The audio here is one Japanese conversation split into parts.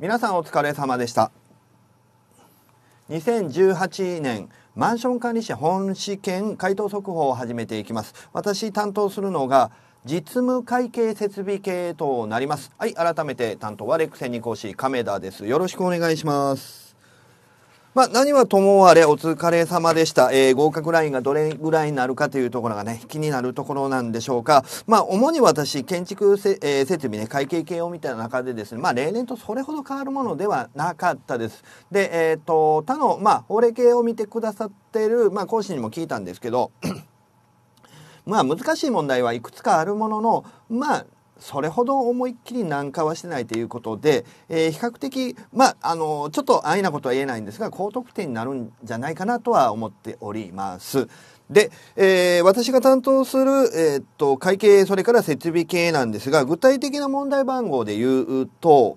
皆さんお疲れ様でした2018年マンション管理士本試験回答速報を始めていきます私担当するのが実務会計設備系となりますはい改めて担当はレック専任講師亀田ですよろしくお願いしますまあ、何はともあれお疲れ様でした。えー、合格ラインがどれぐらいになるかというところがね、気になるところなんでしょうか。まあ、主に私、建築せ、えー、設備ね、会計系を見た中でですね、まあ、例年とそれほど変わるものではなかったです。で、えっ、ー、と、他の、まあ、法令系を見てくださってる、まあ、講師にも聞いたんですけど、まあ難しい問題はいくつかあるものの、まあそれほど思いっきり軟化はしてないということで、えー、比較的、まあ、あのちょっと安易なことは言えないんですが高得点になるんじゃないかなとは思っております。で、えー、私が担当する、えー、っと会計それから設備系なんですが具体的な問題番号で言うと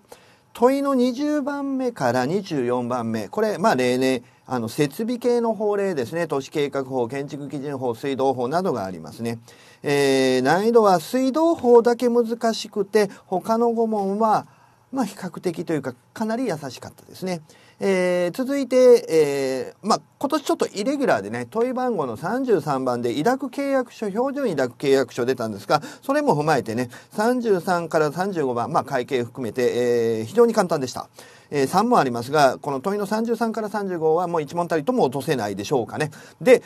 問いの20番目から24番目これまあ例年、ねあの設備系の法令ですね都市計画法建築基準法水道法などがありますね、えー、難易度は水道法だけ難しくて他の5問はまあ比較的というかかなり優しかったですね。えー、続いて、えーまあ、今年ちょっとイレギュラーでね問い番号の33番で委託契約書標準委託契約書出たんですがそれも踏まえてね33から35番、まあ、会計含めて、えー、非常に簡単でした。えー、3問ありますが、この問いの33から35はもう1問たりとも落とせないでしょうかね。で、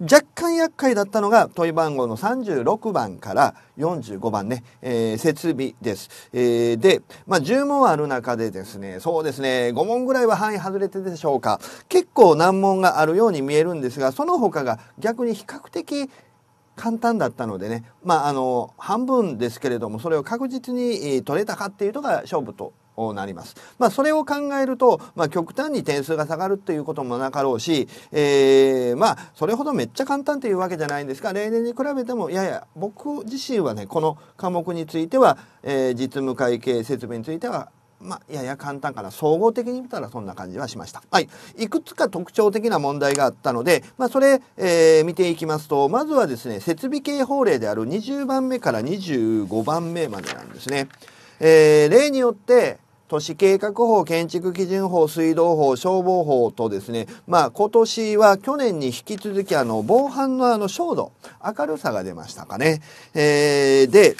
若干厄介だったのが問い番号の36番から45番ね、えー、設備です。えー、で、まあ、10問ある中でですね、そうですね、5問ぐらいは範囲外れてでしょうか。結構難問があるように見えるんですが、その他が逆に比較的簡単だったのでね、まあ、あの、半分ですけれども、それを確実に取れたかっていうのが勝負となります。まあ、それを考えると、まあ、極端に点数が下がるっていうこともなかろうし、えー、まあ、それほどめっちゃ簡単というわけじゃないんですが、例年に比べても、やや、僕自身はね、この科目については、えー、実務会計設備については、まあ、やや簡単かな。総合的に見たらそんな感じはしました。はい。いくつか特徴的な問題があったので、まあ、それ、えー、見ていきますと、まずはですね、設備系法令である20番目から25番目までなんですね。えー、例によって、都市計画法、建築基準法、水道法、消防法とですね、まあ、今年は去年に引き続き、あの、防犯のあの、照度、明るさが出ましたかね。えー、で、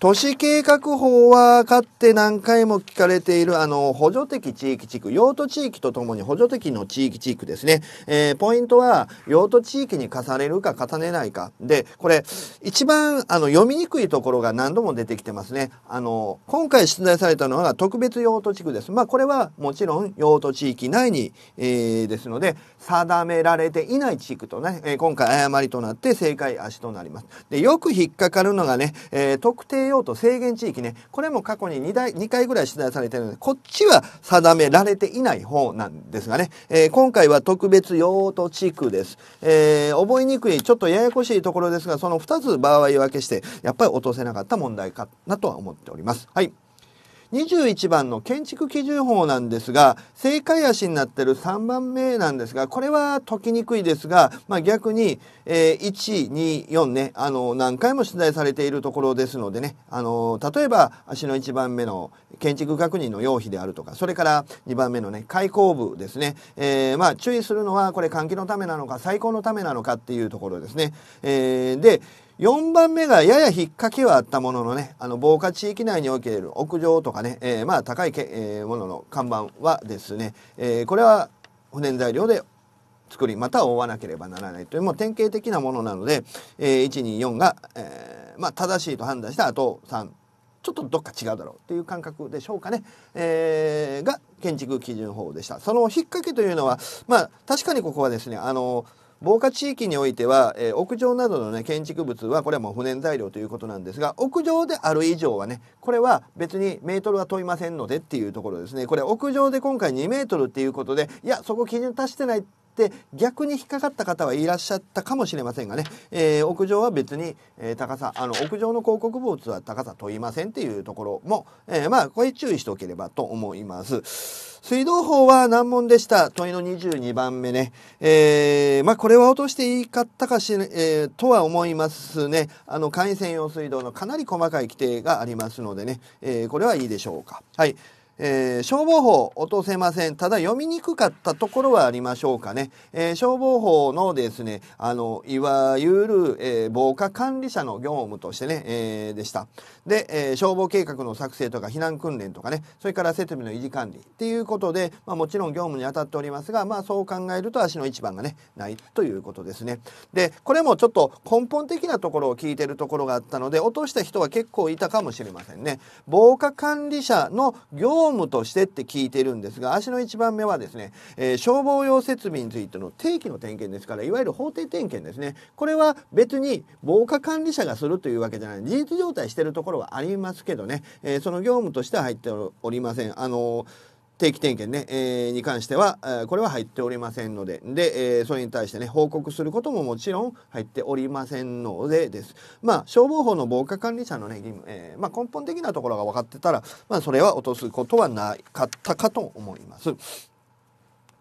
都市計画法はかって何回も聞かれているあの補助的地域地区用途地域とともに補助的の地域地区ですね、えー、ポイントは用途地域に課されるか課されないかでこれ一番あの読みにくいところが何度も出てきてますねあの今回出題されたのは特別用途地区ですまあこれはもちろん用途地域内に、えー、ですので定められていない地区とね、え今回誤りとなって正解足となりますでよく引っかかるのがね、えー、特定定用途制限地域ね、これも過去に 2, 台2回ぐらい取材されてるので、こっちは定められていない方なんですがね、えー、今回は特別用途地区です。えー、覚えにくい、ちょっとややこしいところですが、その2つ場合分けして、やっぱり落とせなかった問題かなとは思っております。はい。21番の建築基準法なんですが、正解足になってる3番目なんですが、これは解きにくいですが、まあ、逆に、えー、1、2、4ね、あの、何回も出題されているところですのでね、あの、例えば、足の1番目の建築確認の要否であるとか、それから2番目のね、開口部ですね、えー、まあ、注意するのは、これ換気のためなのか、最高のためなのかっていうところですね。えー、で、4番目がやや引っ掛けはあったもののね、あの、防火地域内における屋上とかね、えー、まあ、高いけ、えー、ものの看板はですね、えー、これは不燃材料で作り、また覆わなければならないという、もう典型的なものなので、えー、1、2、4が、えー、まあ、正しいと判断した後3、ちょっとどっか違うだろうっていう感覚でしょうかね、えー、が建築基準法でした。その引っ掛けというのは、まあ、確かにここはですね、あの防火地域においては、えー、屋上などの、ね、建築物はこれはもう不燃材料ということなんですが屋上である以上はねこれは別にメートルは問いませんのでっていうところですねこれ屋上で今回2メートルっていうことでいやそこ基準達してないで逆に引っかかった方はいらっしゃったかもしれませんがね、えー、屋上は別に、えー、高さあの屋上の広告物は高さ問いませんっていうところも、えー、まあこれ注意しておければと思います。水道法は難問でした。問いの22番目ね。えー、まあ、これは落としていいかったかし、えー、とは思いますね。あの、簡易専用水道のかなり細かい規定がありますのでね、えー、これはいいでしょうか。はい。えー、消防法落とせません。ただ読みにくかったところはありましょうかね。えー、消防法のですね、あの、いわゆる、えー、防火管理者の業務としてね、えでした。で、え消防計画の作成とか避難訓練とかね、それから設備の維持管理っていうことで、まあ、もちろん業務に当たっておりますが、まあそう考えると足の一番がね、ないということですね。で、これもちょっと根本的なところを聞いてるところがあったので、落とした人は結構いたかもしれませんね。防火管理者の業務公務としてって聞いてるんですが足の1番目はですね、えー、消防用設備についての定期の点検ですからいわゆる法定点検ですねこれは別に防火管理者がするというわけじゃない事実状態してるところはありますけどね、えー、その業務としては入っておりません。あのー定期点検ね、えー、に関しては、えー、これは入っておりませんので、で、えー、それに対してね、報告することももちろん入っておりませんのでです。まあ、消防法の防火管理者のね、義務、えー、まあ、根本的なところが分かってたら、まあ、それは落とすことはなかったかと思います。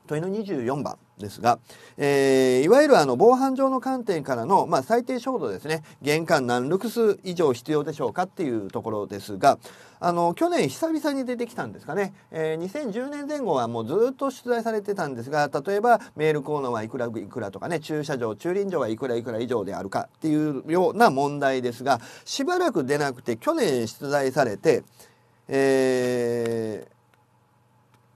問いの24番ですが、えー、いわゆるあの防犯上の観点からの、まあ、最低照度ですね玄関何ルクス以上必要でしょうかっていうところですがあの去年久々に出てきたんですかね、えー、2010年前後はもうずっと出題されてたんですが例えばメールコーナーはいくらいくらとかね駐車場駐輪場はいくらいくら以上であるかっていうような問題ですがしばらく出なくて去年出題されてえー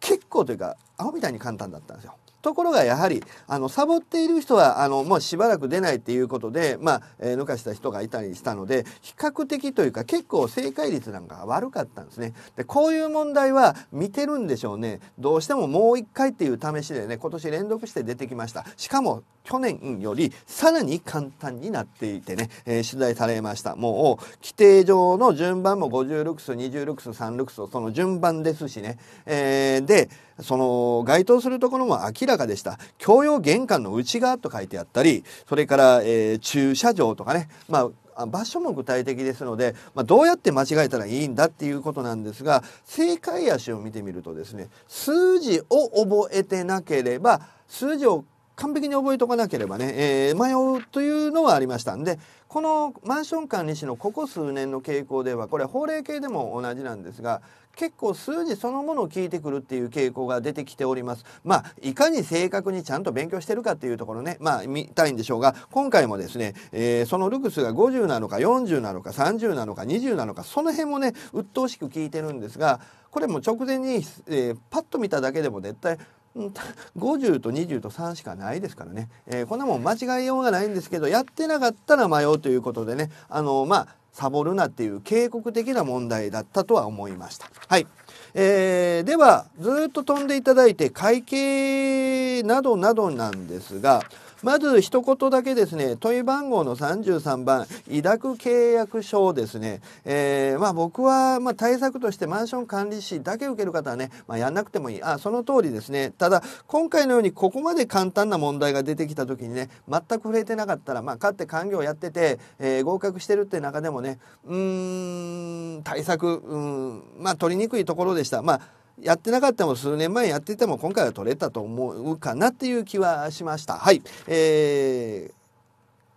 結構というかアホみたいに簡単だったんですよ。ところがやはりあのサボっている人はあのもうしばらく出ないっていうことで、まあえー、抜かした人がいたりしたので比較的というか結構正解率なんか悪かったんですね。でこういう問題は見てるんでしょうねどうしてももう一回っていう試しでね今年連続して出てきました。しかも去年よりさらに簡単になっていてね、えー、取材されましたもう規定上の順番も50ルクス20ルクス3ルクスその順番ですしね、えー、でその該当するところも明ららかでした。共用玄関の内側と書いてあったり、それから、えー、駐車場とかね、まあ場所も具体的ですので、まあ、どうやって間違えたらいいんだっていうことなんですが正解足を見てみるとですね数字を覚えてなければ数字を完璧に覚えとかなければね、えー、迷うというのはありましたんでこのマンション管理士のここ数年の傾向ではこれ法令系でも同じなんですが結構数字そのものを聞いてくるっていう傾向が出てきております。まあ、いかに正確にちゃんと勉強してるかっていうところね、まあ、見たいんでしょうが、今回もですね、えー、そのルクスが50なのか40なのか30なのか20なのか、その辺もね、鬱陶しく聞いてるんですが、これも直前に、えー、パッと見ただけでも絶対、50 と20と3しかないですからね、えー、こんなもん間違いようがないんですけどやってなかったら迷うということでねあのまあサボるなっていう警告的な問題だったとは思いました。はい。えー、では、ずっと飛んでいただいて、会計などなどなんですが、まず一言だけですね問い番号の33番委託契約書をですね、えー、まあ、僕はま対策としてマンション管理士だけ受ける方はね、まあ、やんなくてもいいあその通りですねただ今回のようにここまで簡単な問題が出てきた時にね全く触れてなかったら、まあ、かって理業やってて、えー、合格してるって中でもねうーん対策うんまあ取りにくいところでした。まあやってなかったも数年前やってても今回は取れたと思うかなっていう気はしました。はい。えー、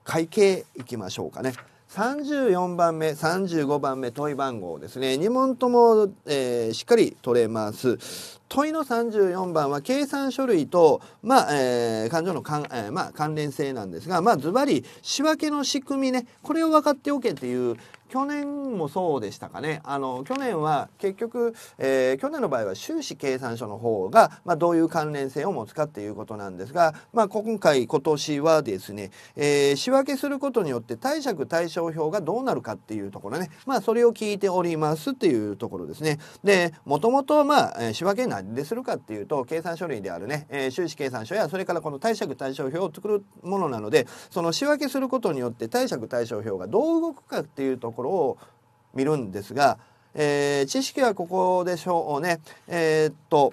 会計いきましょうかね。34番目35番目問い番号ですね2問とも、えー、しっかり取れます問いの34番は計算書類と、まあえー、勘定の関,、えーまあ、関連性なんですが、まあ、ずばり仕分けの仕組みねこれを分かっておけっていう去年もそうでしたかねあの去年は結局、えー、去年の場合は収支計算書の方が、まあ、どういう関連性を持つかっていうことなんですが、まあ、今回今年はですね、えー、仕分けすることによって貸借対照表がどうなるかっていうところね、まあ、それを聞いておりますっていうところですね。でもともと、まあ、仕分け何でするかっていうと計算書類であるね、えー、収支計算書やそれからこの貸借対照表を作るものなのでその仕分けすることによって貸借対照表がどう動くかっていうところを見るんですが、えー、知識はここでしょうね。えー、っと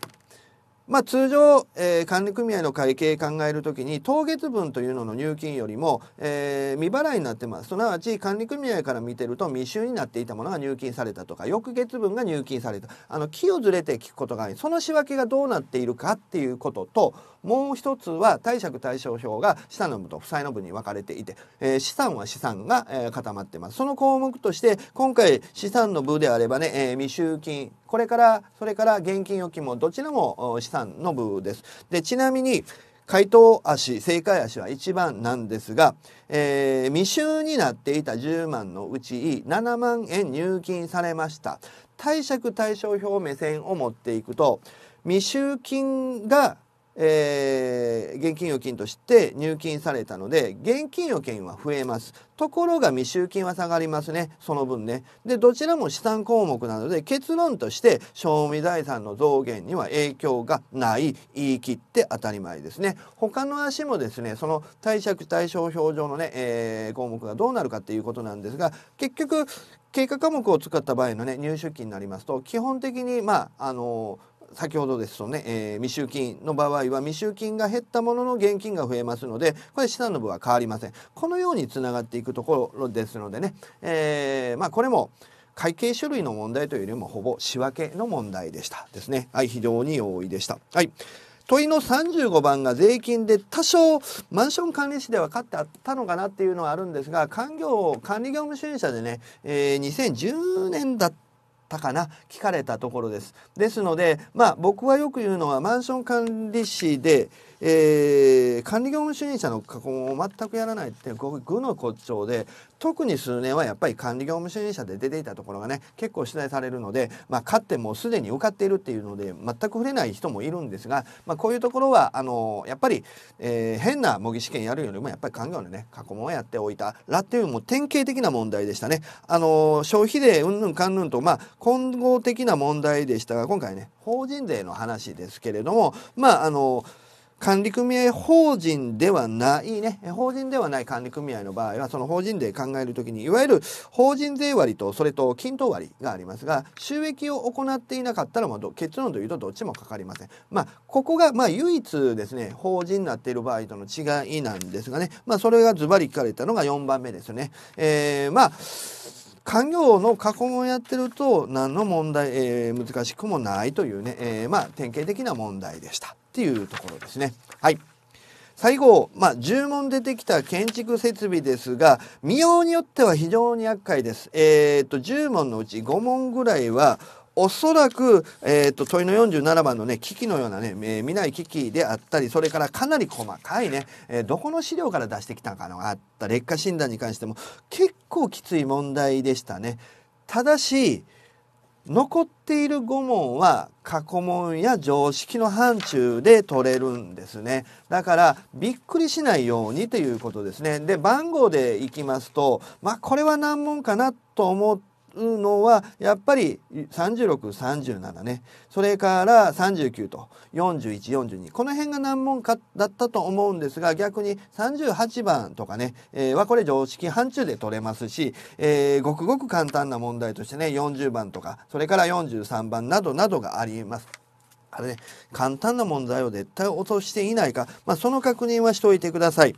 まあ、通常、えー、管理組合の会計考えるときに当月分というのの入金よりも、えー、未払いになってますすなわち管理組合から見てると未収になっていたものが入金されたとか翌月分が入金されたあの期をずれて聞くことがその仕分けがどうなっているかっていうことともう一つは貸借対照表が資産の部と負債の部に分かれていて、えー、資産は資産が、えー、固まってますその項目として今回資産の部であればね、えー、未収金これからそれから現金預金もどちらも資産の部です。で、ちなみに、回答足、正解足は1番なんですが、えー、未収になっていた10万のうち7万円入金されました。貸借対照表目線を持っていくと、未収金がえー、現金預金として入金されたので現金預金は増えますところが未収金は下がりますねその分ねでどちらも資産項目なので結論として賞味財産の増減には影響がない言い切って当たり前ですね他の足もですねその貸借対照表上のね、えー、項目がどうなるかっていうことなんですが結局経過科目を使った場合のね入出金になりますと基本的にまああのー先ほどですとね、えー、未収金の場合は未収金が減ったものの現金が増えますのでこれ資産の部は変わりませんこのようにつながっていくところですのでね、えー、まあ、これも会計書類の問題というよりもほぼ仕分けの問題でしたですねはい非常に多いでしたはい問いの35番が税金で多少マンション管理士で分かってあったのかなっていうのはあるんですが環業管理業務主任者でね、えー、2010年だったったかな聞かれたところです。ですので、まあ、僕はよく言うのはマンション管理士で、えー、管理業務主任者の過去を全くやらないって具の骨頂で特に数年はやっぱり管理業務主任者で出ていたところがね結構取材されるので、まあ、勝ってもうすでに受かっているっていうので全く触れない人もいるんですが、まあ、こういうところはあのやっぱり、えー、変な模擬試験やるよりもやっぱり環境のね過去問をやっておいたらっていうも典型的な問題でしたね。あの消費税云々かんぬんと、まあ、混合的な問題でしたが今回ね法人税の話ですけれどもまああの管理組合法人ではないね、法人ではない管理組合の場合は、その法人税考えるときに、いわゆる法人税割と、それと均等割がありますが、収益を行っていなかったら、結論というとどっちもかかりません。まあ、ここが、まあ、唯一ですね、法人になっている場合との違いなんですがね、まあ、それがズバリ聞かれたのが4番目ですね。えー、まあ、家業の過去問をやってると何の問題、えー、難しくもないというね、えー、まあ典型的な問題でしたっていうところですね。はい。最後、まあ、10問出てきた建築設備ですが、見ようによっては非常に厄介です。えー、っと、10問のうち5問ぐらいは、おそらく、えーと、問いの47番のね機のようなね、えー、見ない危機であったりそれからかなり細かいね、えー、どこの資料から出してきたのかのがあった劣化診断に関しても結構きつい問題でしたね。ただし残っている5問は過去問や常識の範疇で取れるんですねだからびっくりしないようにということですねで番号でいきますとまあこれは難問かなと思ってのはやっぱり3637ねそれから39と4142この辺が難問かだったと思うんですが逆に38番とかね、えー、はこれ常識範疇で取れますし、えー、ごくごく簡単な問題としてね40番とかそれから43番などなどがあります。あれ、ね、簡単な問題を絶対落としていないか、まあ、その確認はしておいてください。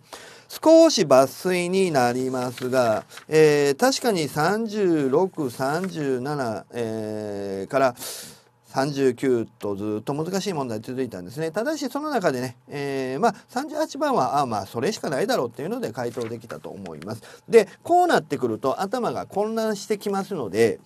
少し抜粋になりますが、えー、確かに36、37、えー、から39とずっと難しい問題続いたんですね。ただしその中でね、えー、まあ38番はあまあそれしかないだろうっていうので回答できたと思います。でこうなってくると頭が混乱してきますので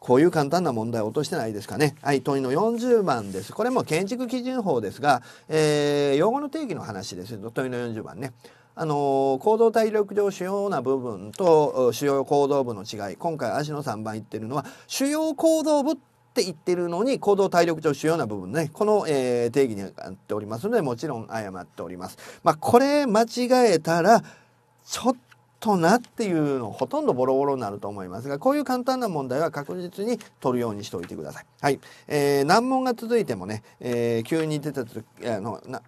こういう簡単な問題を落としてないですかね。はい、問いの40番です。これも建築基準法ですが、えー、用語の定義の話です。問いの40番ね。あの行動体力上主要な部分と主要行動部の違い今回足の3番言ってるのは主要行動部って言ってるのに行動体力上主要な部分ねこの、えー、定義になっておりますのでもちろん誤っております。まあ、これ間違えたらちょっとなっていうのほとんどボロボロになると思いますがこういう簡単な問題は確実に取るようにしておいてください。はい、えー、難問が続いてもね、えー、急に出たあのな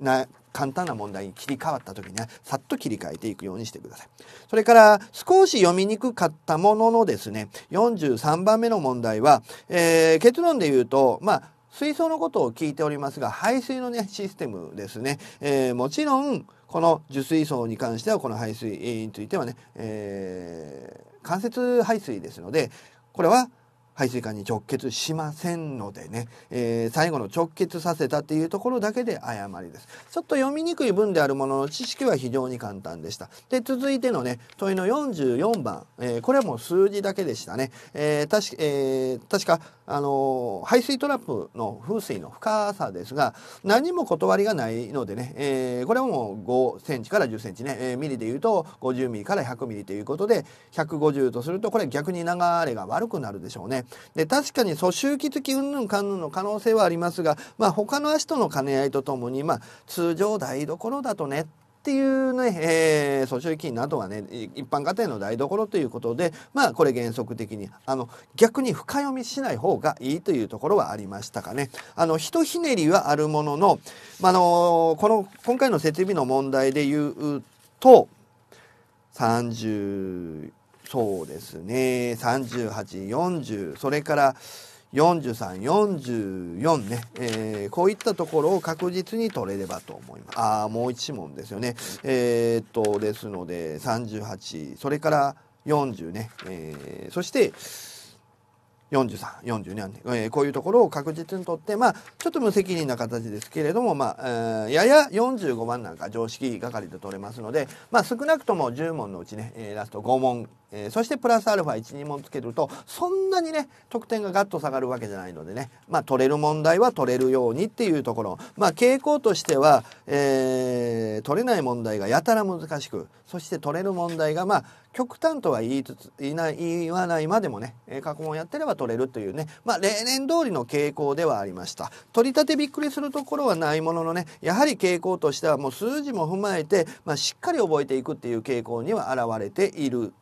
な簡単な問題に切り替わった時にはさっと切り替えていくようにしてください。それから少し読みにくかったもののですね43番目の問題は、えー、結論で言うとまあ水槽のことを聞いておりますが排水のねシステムですね、えー、もちろんこの受水槽に関してはこの排水についてはね、えー、間接排水ですのでこれは排水管に直結しませんのでね、えー、最後の直結させたっていうところだけで誤りです。ちょっと読みにくい文であるものの知識は非常に簡単でした。で、続いてのね、問いの44番、えー、これはもう数字だけでしたね。えー、確えー、確か、あの排水トラップの風水の深さですが、何も断りがないのでね、えこれはもう5センチから10センチね、えミリで言うと50ミリから100ミリということで、150とするとこれ逆に流れが悪くなるでしょうね。で確かに蘇州期的うんぬんかんぬんの可能性はありますが、まあ、他の足との兼ね合いとともに、まあ、通常台所だとねっていうね、えー、訴訟金などはね一般家庭の台所ということでまあこれ原則的にあの逆に深読みしない方がいいというところはありましたかね。あのひひねりはあるものの、まああのー、この今回の設備の問題で言うと34そうですね3840それから4344ね、えー、こういったところを確実に取れればと思います。ああ、もう1問ですよね。えー、っと、ですので、38、それから40ね、えー、そして、4342、えー、こういうところを確実にとってまあちょっと無責任な形ですけれどもまあ、えー、やや45番なんか常識係で取れますのでまあ少なくとも10問のうちね、えー、ラスト5問、えー、そしてプラスアルファ12問つけるとそんなにね得点がガッと下がるわけじゃないのでねまあ取れる問題は取れるようにっていうところまあ傾向としては、えー、取れない問題がやたら難しくそして取れる問題がまあ極端とは言いつつ言いない言わないまでもね過去問やってれば取れるというね、まあ、例年通りの傾向ではありました取り立てびっくりするところはないもののねやはり傾向としてはもう数字も踏まえて、まあ、しっかり覚えていくっていう傾向には現れている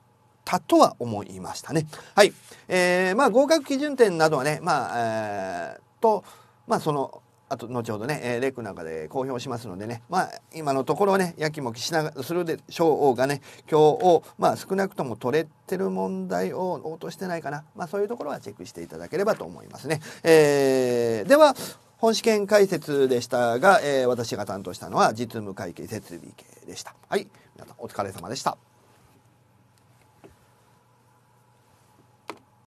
たとは思いましたね。はい、えー、まあ合格基準点などはねまあえー、とまあそのあと後ほどね、えー、レックなんかで公表しますのでね、まあ、今のところねやきもきしなするでしょうがね今日を、まあ、少なくとも取れてる問題を落としてないかな、まあ、そういうところはチェックしていただければと思いますね。えー、では本試験解説でしたが、えー、私が担当したのは実務会計設備系でした。はい皆さんお疲れ様でした。